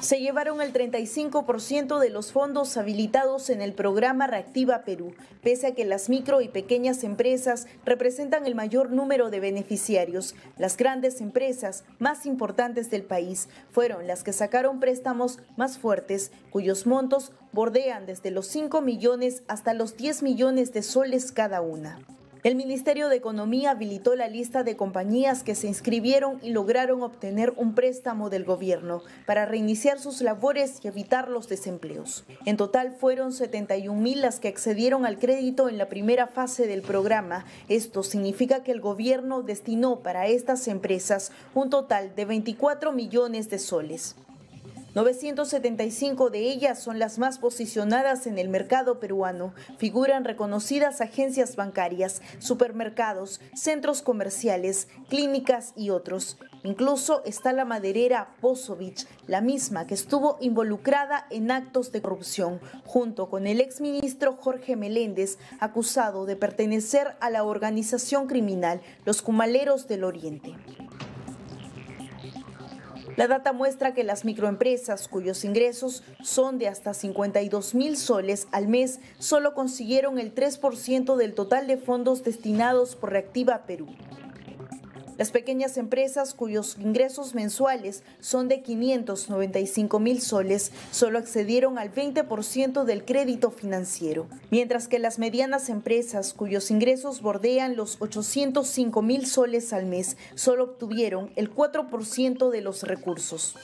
Se llevaron el 35% de los fondos habilitados en el programa Reactiva Perú, pese a que las micro y pequeñas empresas representan el mayor número de beneficiarios. Las grandes empresas más importantes del país fueron las que sacaron préstamos más fuertes, cuyos montos bordean desde los 5 millones hasta los 10 millones de soles cada una. El Ministerio de Economía habilitó la lista de compañías que se inscribieron y lograron obtener un préstamo del gobierno para reiniciar sus labores y evitar los desempleos. En total fueron 71 mil las que accedieron al crédito en la primera fase del programa. Esto significa que el gobierno destinó para estas empresas un total de 24 millones de soles. 975 de ellas son las más posicionadas en el mercado peruano. Figuran reconocidas agencias bancarias, supermercados, centros comerciales, clínicas y otros. Incluso está la maderera Pozovich, la misma que estuvo involucrada en actos de corrupción, junto con el exministro Jorge Meléndez, acusado de pertenecer a la organización criminal Los Cumaleros del Oriente. La data muestra que las microempresas cuyos ingresos son de hasta 52 mil soles al mes solo consiguieron el 3% del total de fondos destinados por Reactiva Perú. Las pequeñas empresas cuyos ingresos mensuales son de 595 mil soles solo accedieron al 20% del crédito financiero, mientras que las medianas empresas cuyos ingresos bordean los 805 mil soles al mes solo obtuvieron el 4% de los recursos.